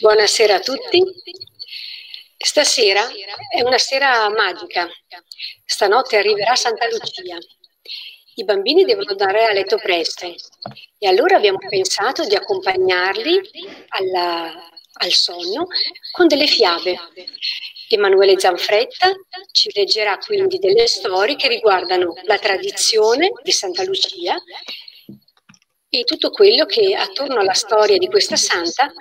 Buonasera a tutti. Stasera è una sera magica. Stanotte arriverà Santa Lucia. I bambini devono andare a letto presto e allora abbiamo pensato di accompagnarli alla, al sonno con delle fiabe. Emanuele Zanfretta ci leggerà quindi delle storie che riguardano la tradizione di Santa Lucia e tutto quello che attorno alla storia di questa santa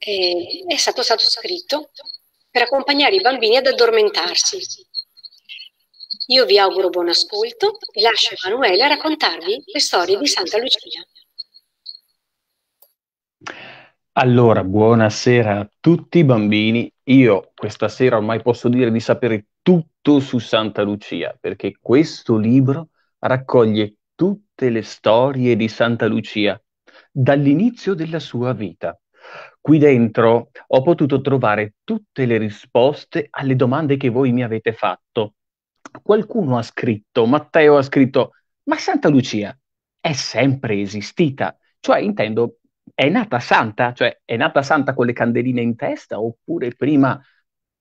eh, è stato, stato scritto per accompagnare i bambini ad addormentarsi. Io vi auguro buon ascolto e lascio Emanuele a raccontarvi le storie di Santa Lucia. Allora, buonasera a tutti i bambini. Io questa sera ormai posso dire di sapere tutto su Santa Lucia, perché questo libro raccoglie tutte le storie di Santa Lucia dall'inizio della sua vita. Qui dentro ho potuto trovare tutte le risposte alle domande che voi mi avete fatto. Qualcuno ha scritto, Matteo ha scritto, ma Santa Lucia è sempre esistita? Cioè, intendo, è nata santa? Cioè, è nata santa con le candeline in testa oppure prima,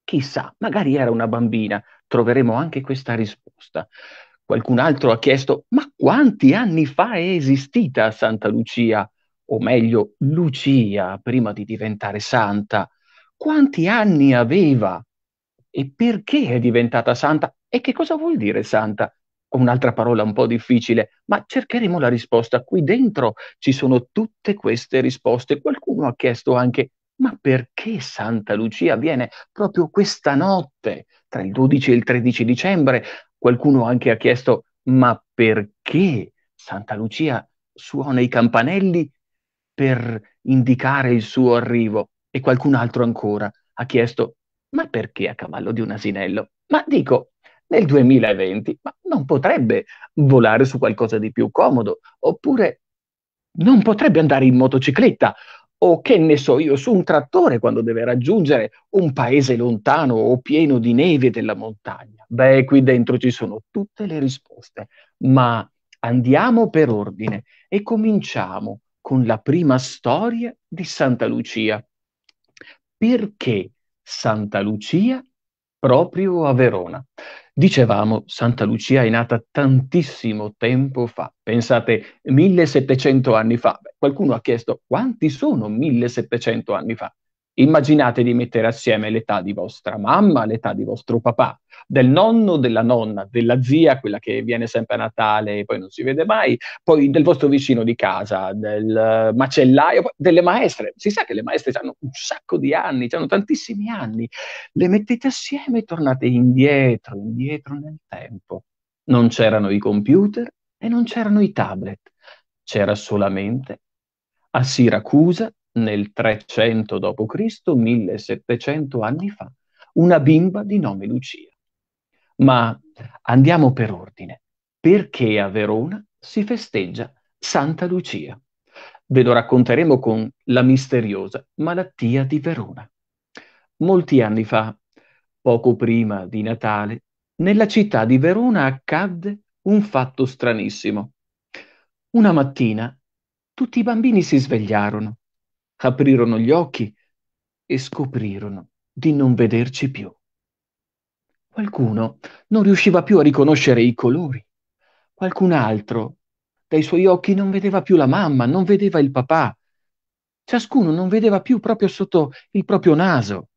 chissà, magari era una bambina? Troveremo anche questa risposta. Qualcun altro ha chiesto, ma quanti anni fa è esistita Santa Lucia? o meglio Lucia, prima di diventare santa, quanti anni aveva e perché è diventata santa e che cosa vuol dire santa? Un'altra parola un po' difficile, ma cercheremo la risposta. Qui dentro ci sono tutte queste risposte. Qualcuno ha chiesto anche, ma perché Santa Lucia viene proprio questa notte, tra il 12 e il 13 dicembre? Qualcuno anche ha chiesto, ma perché Santa Lucia suona i campanelli per indicare il suo arrivo e qualcun altro ancora ha chiesto ma perché a cavallo di un asinello? Ma dico, nel 2020, ma non potrebbe volare su qualcosa di più comodo, oppure non potrebbe andare in motocicletta, o che ne so io, su un trattore quando deve raggiungere un paese lontano o pieno di neve della montagna. Beh, qui dentro ci sono tutte le risposte, ma andiamo per ordine e cominciamo con la prima storia di Santa Lucia. Perché Santa Lucia proprio a Verona? Dicevamo, Santa Lucia è nata tantissimo tempo fa, pensate 1700 anni fa. Beh, qualcuno ha chiesto quanti sono 1700 anni fa? Immaginate di mettere assieme l'età di vostra mamma, l'età di vostro papà, del nonno, della nonna, della zia, quella che viene sempre a Natale e poi non si vede mai, poi del vostro vicino di casa, del macellaio, delle maestre. Si sa che le maestre hanno un sacco di anni, hanno tantissimi anni. Le mettete assieme e tornate indietro, indietro nel tempo. Non c'erano i computer e non c'erano i tablet, c'era solamente a Siracusa nel 300 d.C., 1700 anni fa, una bimba di nome Lucia. Ma andiamo per ordine. Perché a Verona si festeggia Santa Lucia? Ve lo racconteremo con la misteriosa malattia di Verona. Molti anni fa, poco prima di Natale, nella città di Verona accadde un fatto stranissimo. Una mattina tutti i bambini si svegliarono aprirono gli occhi e scoprirono di non vederci più. Qualcuno non riusciva più a riconoscere i colori, qualcun altro dai suoi occhi non vedeva più la mamma, non vedeva il papà, ciascuno non vedeva più proprio sotto il proprio naso.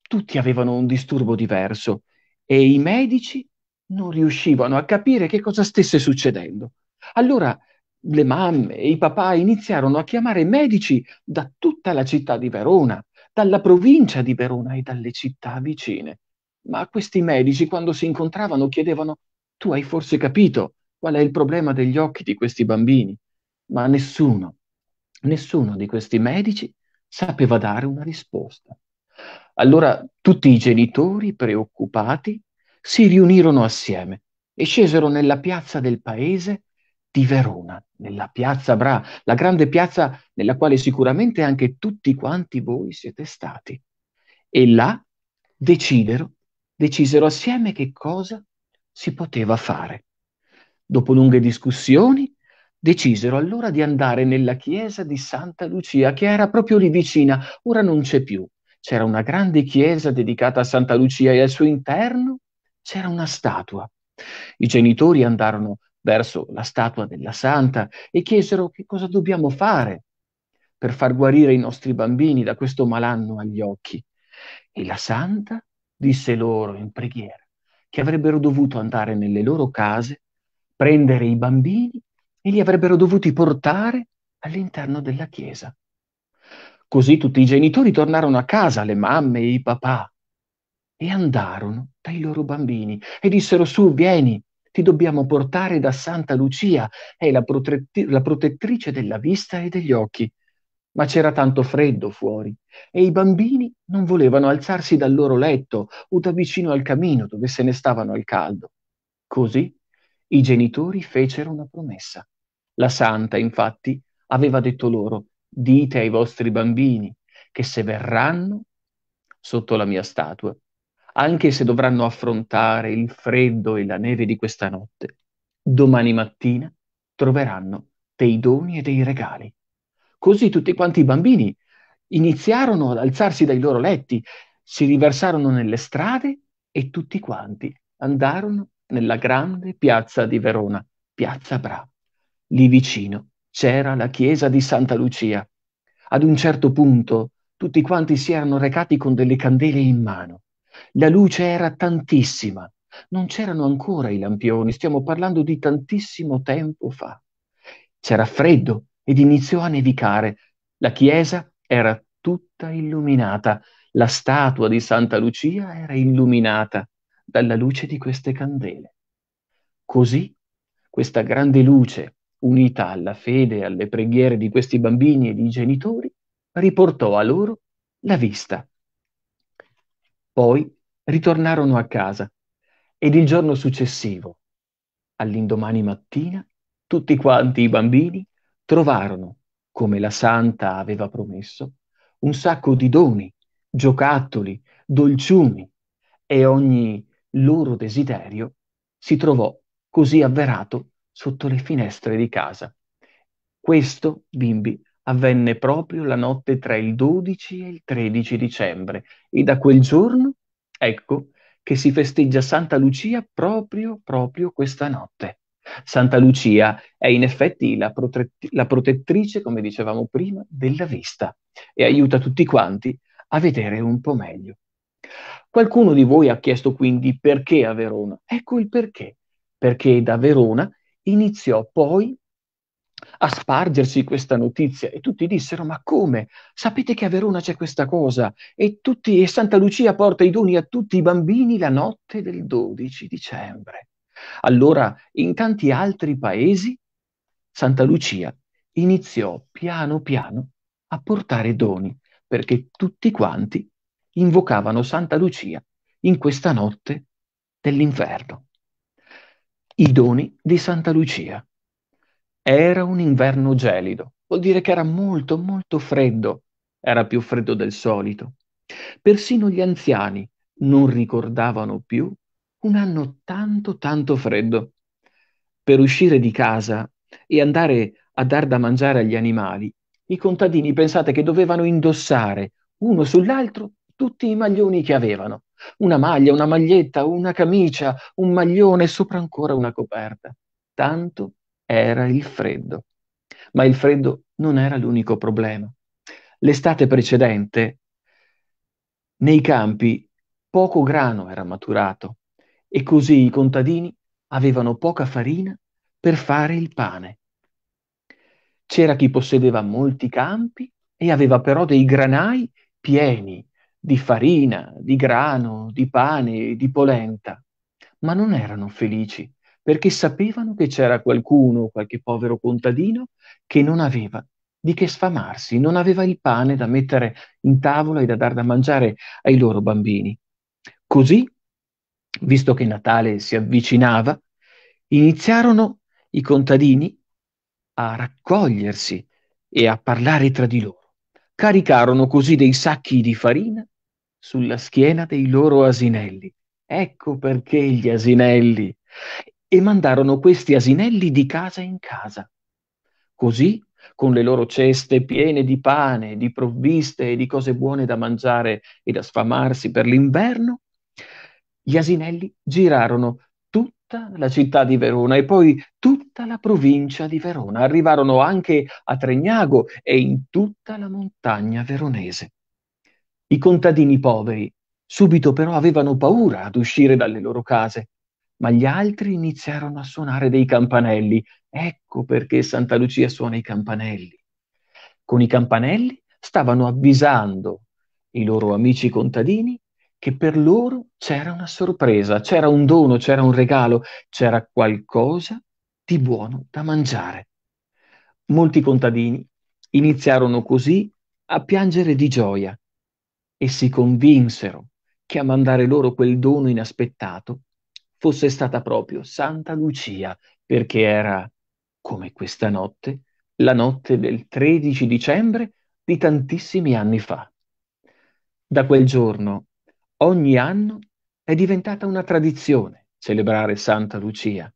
Tutti avevano un disturbo diverso e i medici non riuscivano a capire che cosa stesse succedendo. Allora le mamme e i papà iniziarono a chiamare medici da tutta la città di Verona, dalla provincia di Verona e dalle città vicine. Ma questi medici, quando si incontravano, chiedevano: Tu hai forse capito qual è il problema degli occhi di questi bambini? Ma nessuno, nessuno di questi medici sapeva dare una risposta. Allora tutti i genitori, preoccupati, si riunirono assieme e scesero nella piazza del paese di Verona, nella piazza Bra, la grande piazza nella quale sicuramente anche tutti quanti voi siete stati. E là decidero, decisero assieme che cosa si poteva fare. Dopo lunghe discussioni, decisero allora di andare nella chiesa di Santa Lucia, che era proprio lì vicina, ora non c'è più. C'era una grande chiesa dedicata a Santa Lucia e al suo interno c'era una statua. I genitori andarono verso la statua della santa e chiesero che cosa dobbiamo fare per far guarire i nostri bambini da questo malanno agli occhi. E la santa disse loro in preghiera che avrebbero dovuto andare nelle loro case, prendere i bambini e li avrebbero dovuti portare all'interno della chiesa. Così tutti i genitori tornarono a casa, le mamme e i papà, e andarono dai loro bambini e dissero su, vieni, ti dobbiamo portare da Santa Lucia, è la, protetti- la protettrice della vista e degli occhi. Ma c'era tanto freddo fuori e i bambini non volevano alzarsi dal loro letto o da vicino al camino dove se ne stavano al caldo. Così i genitori fecero una promessa. La santa, infatti, aveva detto loro, dite ai vostri bambini che se verranno sotto la mia statua, anche se dovranno affrontare il freddo e la neve di questa notte, domani mattina troveranno dei doni e dei regali. Così tutti quanti i bambini iniziarono ad alzarsi dai loro letti, si riversarono nelle strade e tutti quanti andarono nella grande piazza di Verona, piazza Bra. Lì vicino c'era la chiesa di Santa Lucia. Ad un certo punto tutti quanti si erano recati con delle candele in mano la luce era tantissima, non c'erano ancora i lampioni, stiamo parlando di tantissimo tempo fa. C'era freddo ed iniziò a nevicare. La chiesa era tutta illuminata, la statua di Santa Lucia era illuminata dalla luce di queste candele. Così questa grande luce, unita alla fede e alle preghiere di questi bambini e di genitori, riportò a loro la vista poi ritornarono a casa ed il giorno successivo, all'indomani mattina, tutti quanti i bambini trovarono, come la santa aveva promesso, un sacco di doni, giocattoli, dolciumi e ogni loro desiderio si trovò così avverato sotto le finestre di casa. Questo, bimbi, avvenne proprio la notte tra il 12 e il 13 dicembre e da quel giorno, ecco, che si festeggia Santa Lucia proprio, proprio questa notte. Santa Lucia è in effetti la, protet- la protettrice, come dicevamo prima, della vista e aiuta tutti quanti a vedere un po' meglio. Qualcuno di voi ha chiesto quindi perché a Verona. Ecco il perché. Perché da Verona iniziò poi a spargersi questa notizia e tutti dissero ma come? Sapete che a Verona c'è questa cosa e, tutti, e Santa Lucia porta i doni a tutti i bambini la notte del 12 dicembre. Allora in tanti altri paesi Santa Lucia iniziò piano piano a portare doni perché tutti quanti invocavano Santa Lucia in questa notte dell'inferno. I doni di Santa Lucia. Era un inverno gelido, vuol dire che era molto, molto freddo. Era più freddo del solito. Persino gli anziani non ricordavano più un anno tanto, tanto freddo. Per uscire di casa e andare a dar da mangiare agli animali, i contadini pensate che dovevano indossare uno sull'altro tutti i maglioni che avevano. Una maglia, una maglietta, una camicia, un maglione e sopra ancora una coperta. Tanto era il freddo. Ma il freddo non era l'unico problema. L'estate precedente, nei campi, poco grano era maturato e così i contadini avevano poca farina per fare il pane. C'era chi possedeva molti campi e aveva però dei granai pieni di farina, di grano, di pane, e di polenta, ma non erano felici perché sapevano che c'era qualcuno, qualche povero contadino, che non aveva di che sfamarsi, non aveva il pane da mettere in tavola e da dar da mangiare ai loro bambini. Così, visto che Natale si avvicinava, iniziarono i contadini a raccogliersi e a parlare tra di loro. Caricarono così dei sacchi di farina sulla schiena dei loro asinelli. Ecco perché gli asinelli e mandarono questi asinelli di casa in casa. Così, con le loro ceste piene di pane, di provviste e di cose buone da mangiare e da sfamarsi per l'inverno, gli asinelli girarono tutta la città di Verona e poi tutta la provincia di Verona. Arrivarono anche a Tregnago e in tutta la montagna veronese. I contadini poveri subito però avevano paura ad uscire dalle loro case ma gli altri iniziarono a suonare dei campanelli. Ecco perché Santa Lucia suona i campanelli. Con i campanelli stavano avvisando i loro amici contadini che per loro c'era una sorpresa, c'era un dono, c'era un regalo, c'era qualcosa di buono da mangiare. Molti contadini iniziarono così a piangere di gioia e si convinsero che a mandare loro quel dono inaspettato fosse stata proprio Santa Lucia, perché era, come questa notte, la notte del 13 dicembre di tantissimi anni fa. Da quel giorno, ogni anno è diventata una tradizione celebrare Santa Lucia.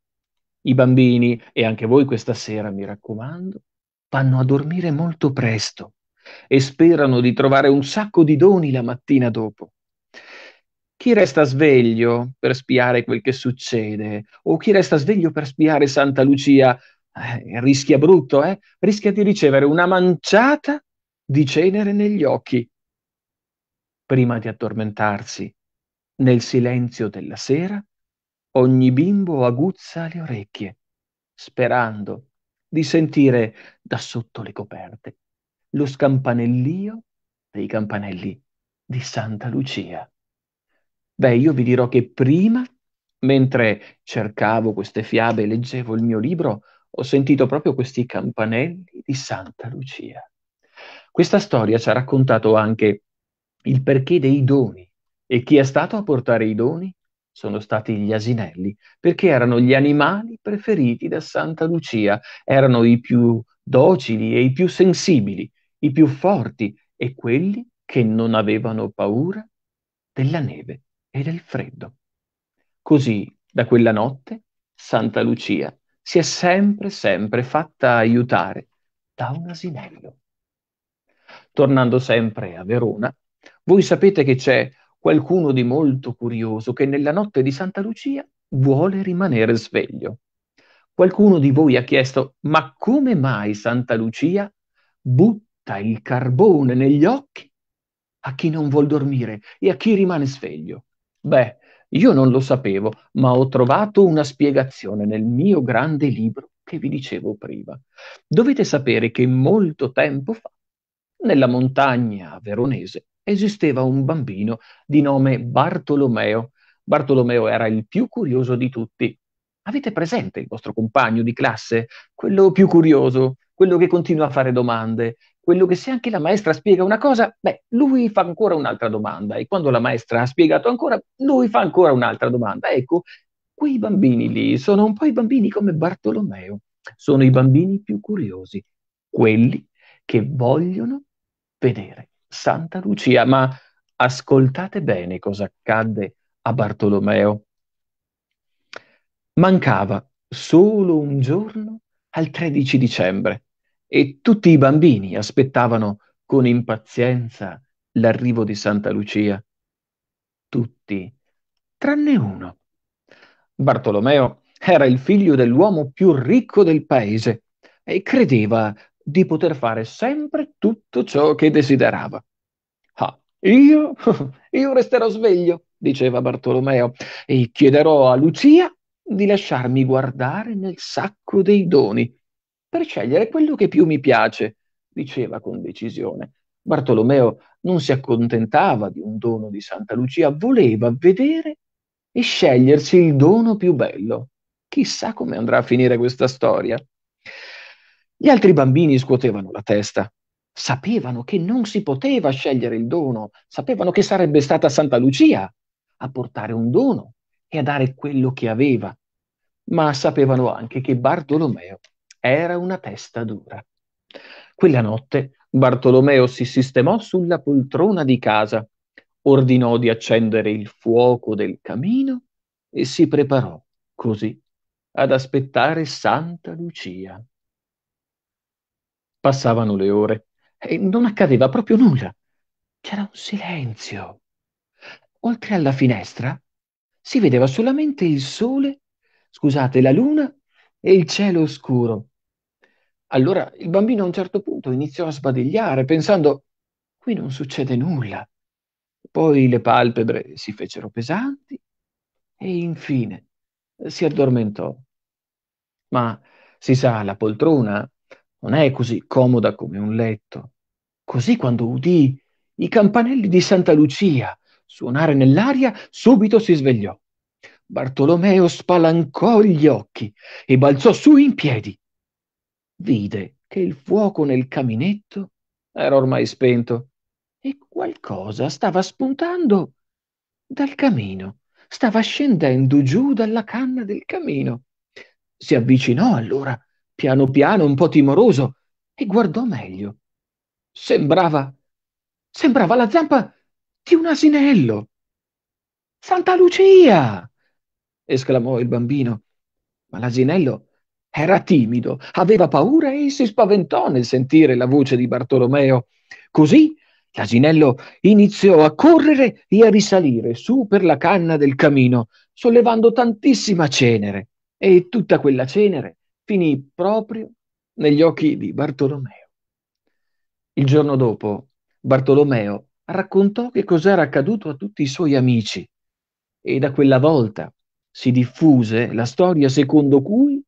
I bambini, e anche voi questa sera, mi raccomando, vanno a dormire molto presto e sperano di trovare un sacco di doni la mattina dopo. Chi resta sveglio per spiare quel che succede? O chi resta sveglio per spiare Santa Lucia? Eh, rischia brutto, eh? Rischia di ricevere una manciata di cenere negli occhi. Prima di addormentarsi, nel silenzio della sera, ogni bimbo aguzza le orecchie, sperando di sentire da sotto le coperte lo scampanellio dei campanelli di Santa Lucia. Beh, io vi dirò che prima, mentre cercavo queste fiabe e leggevo il mio libro, ho sentito proprio questi campanelli di Santa Lucia. Questa storia ci ha raccontato anche il perché dei doni e chi è stato a portare i doni sono stati gli asinelli, perché erano gli animali preferiti da Santa Lucia, erano i più docili e i più sensibili, i più forti e quelli che non avevano paura della neve e del freddo. Così, da quella notte, Santa Lucia si è sempre, sempre fatta aiutare da un asinello. Tornando sempre a Verona, voi sapete che c'è qualcuno di molto curioso che nella notte di Santa Lucia vuole rimanere sveglio. Qualcuno di voi ha chiesto, ma come mai Santa Lucia butta il carbone negli occhi a chi non vuol dormire e a chi rimane sveglio? Beh, io non lo sapevo, ma ho trovato una spiegazione nel mio grande libro che vi dicevo prima. Dovete sapere che molto tempo fa, nella montagna veronese, esisteva un bambino di nome Bartolomeo. Bartolomeo era il più curioso di tutti. Avete presente il vostro compagno di classe? Quello più curioso, quello che continua a fare domande, quello che se anche la maestra spiega una cosa, beh, lui fa ancora un'altra domanda e quando la maestra ha spiegato ancora, lui fa ancora un'altra domanda. Ecco, quei bambini lì sono un po' i bambini come Bartolomeo, sono i bambini più curiosi, quelli che vogliono vedere Santa Lucia. Ma ascoltate bene cosa accadde a Bartolomeo. Mancava solo un giorno al 13 dicembre e tutti i bambini aspettavano con impazienza l'arrivo di Santa Lucia. Tutti, tranne uno. Bartolomeo era il figlio dell'uomo più ricco del paese e credeva di poter fare sempre tutto ciò che desiderava. Ah, io, io resterò sveglio, diceva Bartolomeo, e chiederò a Lucia di lasciarmi guardare nel sacco dei doni per scegliere quello che più mi piace, diceva con decisione. Bartolomeo non si accontentava di un dono di Santa Lucia, voleva vedere e scegliersi il dono più bello. Chissà come andrà a finire questa storia. Gli altri bambini scuotevano la testa. Sapevano che non si poteva scegliere il dono, sapevano che sarebbe stata Santa Lucia a portare un dono e a dare quello che aveva, ma sapevano anche che Bartolomeo era una testa dura. Quella notte Bartolomeo si sistemò sulla poltrona di casa, ordinò di accendere il fuoco del camino e si preparò così ad aspettare Santa Lucia. Passavano le ore e non accadeva proprio nulla. C'era un silenzio. Oltre alla finestra si vedeva solamente il sole, scusate, la luna e il cielo scuro. Allora il bambino a un certo punto iniziò a sbadigliare pensando qui non succede nulla. Poi le palpebre si fecero pesanti e infine eh, si addormentò. Ma si sa, la poltrona non è così comoda come un letto. Così quando udì i campanelli di Santa Lucia suonare nell'aria, subito si svegliò. Bartolomeo spalancò gli occhi e balzò su in piedi vide che il fuoco nel caminetto era ormai spento e qualcosa stava spuntando dal camino, stava scendendo giù dalla canna del camino. Si avvicinò allora, piano piano, un po' timoroso, e guardò meglio. Sembrava, sembrava la zampa di un asinello. Santa Lucia! esclamò il bambino, ma l'asinello era timido, aveva paura e si spaventò nel sentire la voce di Bartolomeo. Così l'asinello iniziò a correre e a risalire su per la canna del camino, sollevando tantissima cenere. E tutta quella cenere finì proprio negli occhi di Bartolomeo. Il giorno dopo, Bartolomeo raccontò che cos'era accaduto a tutti i suoi amici e da quella volta si diffuse la storia secondo cui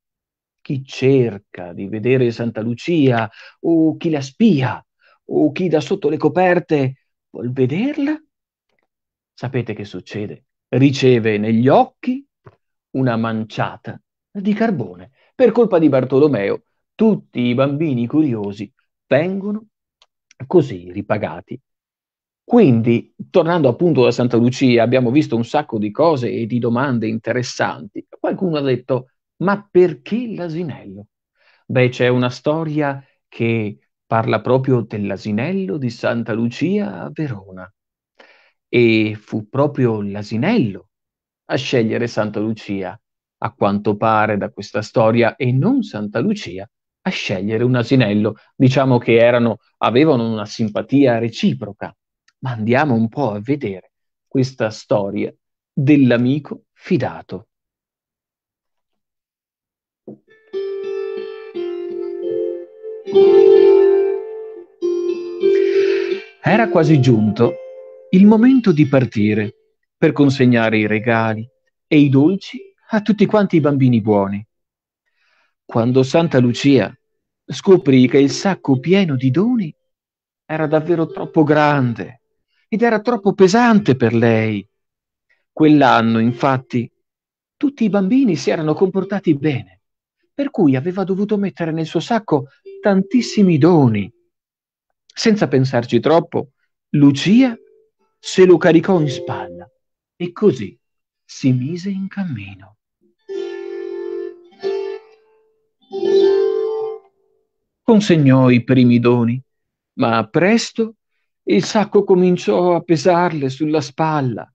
chi cerca di vedere Santa Lucia o chi la spia o chi da sotto le coperte vuol vederla, sapete che succede? Riceve negli occhi una manciata di carbone. Per colpa di Bartolomeo, tutti i bambini curiosi vengono così ripagati. Quindi, tornando appunto da Santa Lucia, abbiamo visto un sacco di cose e di domande interessanti. Qualcuno ha detto, ma perché l'asinello? Beh, c'è una storia che parla proprio dell'asinello di Santa Lucia a Verona. E fu proprio l'asinello a scegliere Santa Lucia, a quanto pare da questa storia, e non Santa Lucia a scegliere un asinello. Diciamo che erano, avevano una simpatia reciproca. Ma andiamo un po' a vedere questa storia dell'amico fidato. Era quasi giunto il momento di partire per consegnare i regali e i dolci a tutti quanti i bambini buoni. Quando Santa Lucia scoprì che il sacco pieno di doni era davvero troppo grande ed era troppo pesante per lei. Quell'anno, infatti, tutti i bambini si erano comportati bene, per cui aveva dovuto mettere nel suo sacco tantissimi doni. Senza pensarci troppo, Lucia se lo caricò in spalla e così si mise in cammino. Consegnò i primi doni, ma presto il sacco cominciò a pesarle sulla spalla.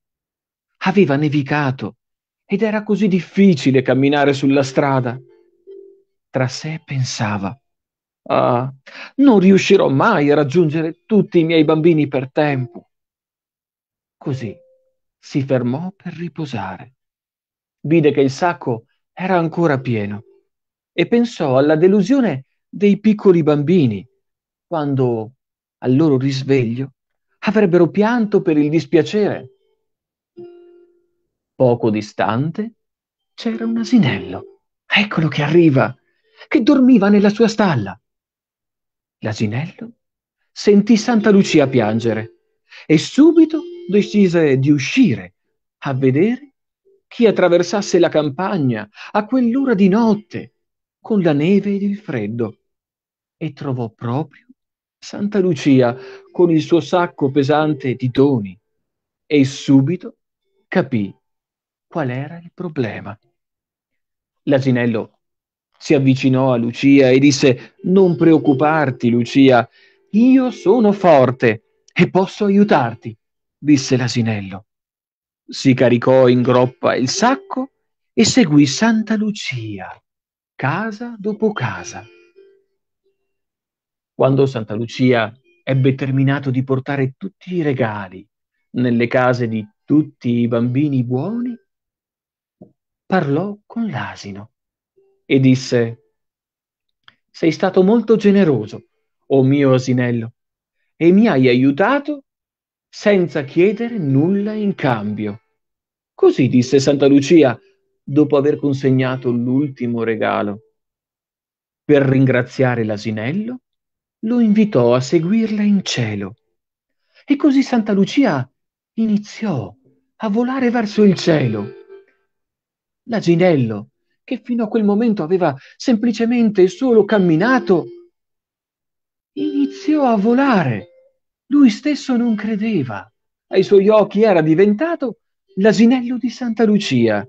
Aveva nevicato ed era così difficile camminare sulla strada. Tra sé pensava, Ah, non riuscirò mai a raggiungere tutti i miei bambini per tempo. Così si fermò per riposare. Vide che il sacco era ancora pieno e pensò alla delusione dei piccoli bambini quando, al loro risveglio, avrebbero pianto per il dispiacere. Poco distante c'era un asinello. Eccolo che arriva, che dormiva nella sua stalla. L'asinello sentì Santa Lucia piangere e subito decise di uscire a vedere chi attraversasse la campagna a quell'ora di notte con la neve ed il freddo e trovò proprio Santa Lucia con il suo sacco pesante di doni e subito capì qual era il problema. L'asinello si avvicinò a Lucia e disse Non preoccuparti, Lucia, io sono forte e posso aiutarti, disse l'asinello. Si caricò in groppa il sacco e seguì Santa Lucia, casa dopo casa. Quando Santa Lucia ebbe terminato di portare tutti i regali nelle case di tutti i bambini buoni, parlò con l'asino e disse Sei stato molto generoso, o oh mio asinello, e mi hai aiutato senza chiedere nulla in cambio. Così disse Santa Lucia dopo aver consegnato l'ultimo regalo. Per ringraziare l'asinello, lo invitò a seguirla in cielo. E così Santa Lucia iniziò a volare verso il cielo. L'asinello che fino a quel momento aveva semplicemente solo camminato, iniziò a volare. Lui stesso non credeva. Ai suoi occhi era diventato l'asinello di Santa Lucia.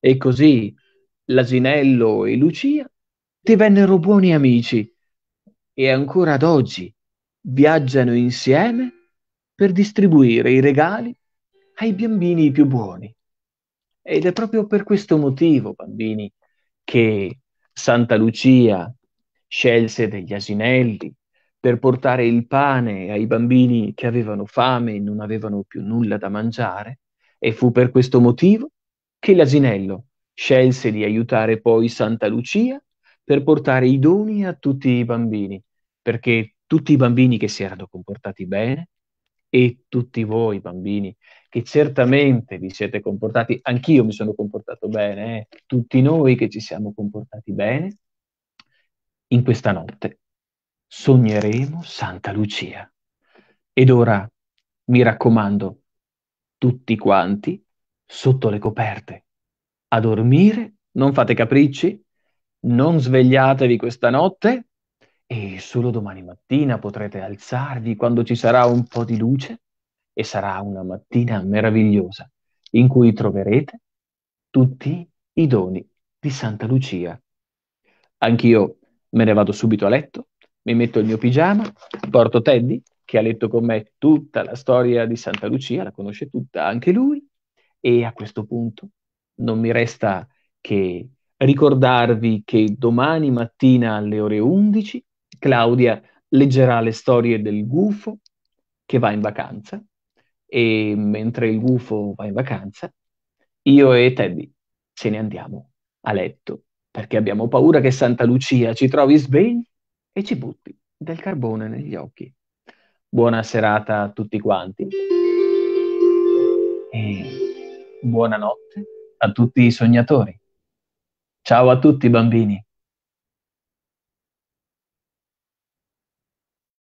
E così l'asinello e Lucia divennero buoni amici e ancora ad oggi viaggiano insieme per distribuire i regali ai bambini più buoni. Ed è proprio per questo motivo, bambini, che Santa Lucia scelse degli asinelli per portare il pane ai bambini che avevano fame e non avevano più nulla da mangiare, e fu per questo motivo che l'asinello scelse di aiutare poi Santa Lucia per portare i doni a tutti i bambini, perché tutti i bambini che si erano comportati bene e tutti voi bambini che certamente vi siete comportati, anch'io mi sono comportato bene, eh? tutti noi che ci siamo comportati bene, in questa notte sogneremo Santa Lucia. Ed ora, mi raccomando, tutti quanti sotto le coperte. A dormire, non fate capricci, non svegliatevi questa notte e solo domani mattina potrete alzarvi quando ci sarà un po' di luce e sarà una mattina meravigliosa in cui troverete tutti i doni di Santa Lucia. Anch'io me ne vado subito a letto, mi metto il mio pigiama, porto Teddy, che ha letto con me tutta la storia di Santa Lucia, la conosce tutta anche lui, e a questo punto non mi resta che ricordarvi che domani mattina alle ore 11 Claudia leggerà le storie del gufo che va in vacanza e mentre il gufo va in vacanza, io e Teddy ce ne andiamo a letto perché abbiamo paura che Santa Lucia ci trovi svegli e ci butti del carbone negli occhi. Buona serata a tutti quanti e buonanotte a tutti i sognatori. Ciao a tutti bambini.